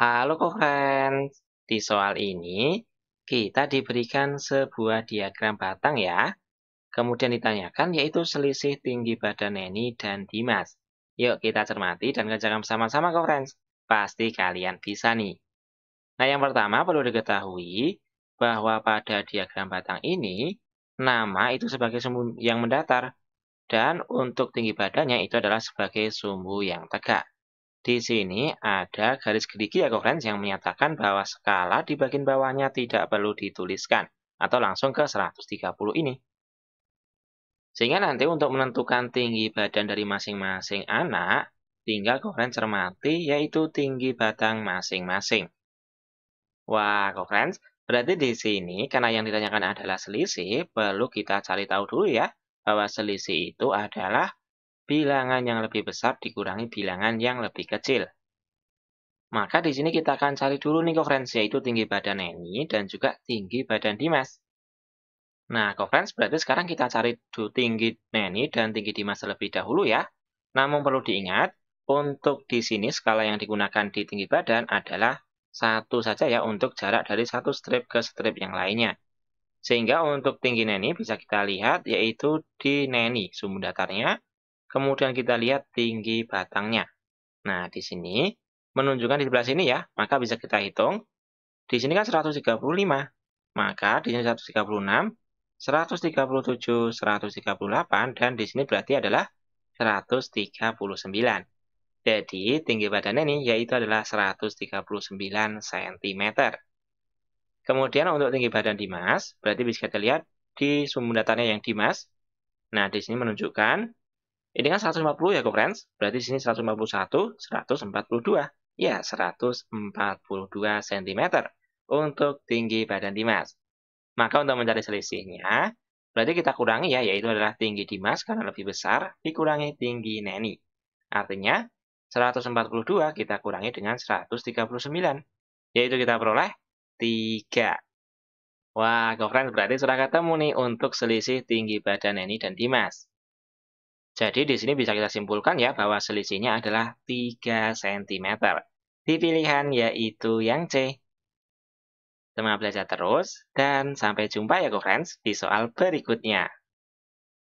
Halo Kofriends, di soal ini kita diberikan sebuah diagram batang ya. Kemudian ditanyakan yaitu selisih tinggi badan Neni dan Dimas. Yuk kita cermati dan kerjakan bersama-sama Kofriends. Pasti kalian bisa nih. Nah yang pertama perlu diketahui bahwa pada diagram batang ini nama itu sebagai sumbu yang mendatar dan untuk tinggi badannya itu adalah sebagai sumbu yang tegak. Di sini ada garis gerigi ya Lorentz yang menyatakan bahwa skala di bagian bawahnya tidak perlu dituliskan atau langsung ke 130 ini. Sehingga nanti untuk menentukan tinggi badan dari masing-masing anak, tinggal Lorentz cermati yaitu tinggi batang masing-masing. Wah, Lorentz, berarti di sini karena yang ditanyakan adalah selisih, perlu kita cari tahu dulu ya bahwa selisih itu adalah bilangan yang lebih besar dikurangi bilangan yang lebih kecil. Maka di sini kita akan cari dulu nih kohrens, yaitu tinggi badan Neni dan juga tinggi badan Dimas. Nah, kohrens berarti sekarang kita cari tinggi Neni dan tinggi Dimas terlebih dahulu ya. Namun perlu diingat, untuk di sini skala yang digunakan di tinggi badan adalah satu saja ya untuk jarak dari satu strip ke strip yang lainnya. Sehingga untuk tinggi Neni bisa kita lihat yaitu di Neni sumbu datarnya Kemudian kita lihat tinggi batangnya. Nah, di sini menunjukkan di sebelah sini ya, maka bisa kita hitung. Di sini kan 135, maka di sini 136, 137, 138, dan di sini berarti adalah 139. Jadi, tinggi badannya ini yaitu adalah 139 cm. Kemudian untuk tinggi badan Dimas, berarti bisa kita lihat di sumber datanya yang Dimas. Nah, di sini menunjukkan ini kan 150 ya, friends. Berarti di sini 151, 142. Ya, 142 cm untuk tinggi badan Dimas. Maka untuk mencari selisihnya, berarti kita kurangi ya, yaitu adalah tinggi Dimas karena lebih besar dikurangi tinggi Neni. Artinya, 142 kita kurangi dengan 139. Yaitu kita peroleh 3. Wah, girlfriend berarti sudah ketemu nih untuk selisih tinggi badan Neni dan Dimas. Jadi di sini bisa kita simpulkan ya bahwa selisihnya adalah 3 cm. Di pilihan yaitu yang C. Semangat belajar terus dan sampai jumpa ya friends di soal berikutnya.